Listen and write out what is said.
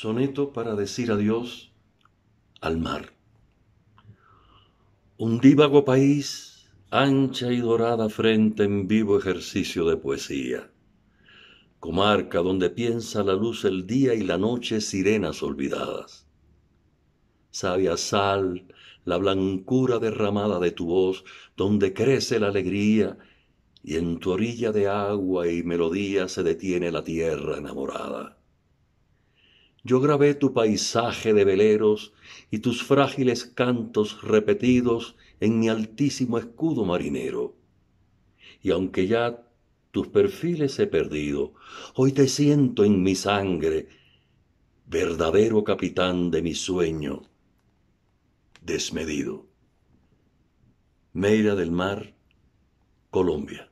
Soneto para decir adiós al mar. Un divago país, ancha y dorada frente en vivo ejercicio de poesía. Comarca donde piensa la luz el día y la noche sirenas olvidadas. Sabia sal, la blancura derramada de tu voz, donde crece la alegría y en tu orilla de agua y melodía se detiene la tierra enamorada. Yo grabé tu paisaje de veleros y tus frágiles cantos repetidos en mi altísimo escudo marinero. Y aunque ya tus perfiles he perdido, hoy te siento en mi sangre, verdadero capitán de mi sueño desmedido. Meira del Mar, Colombia.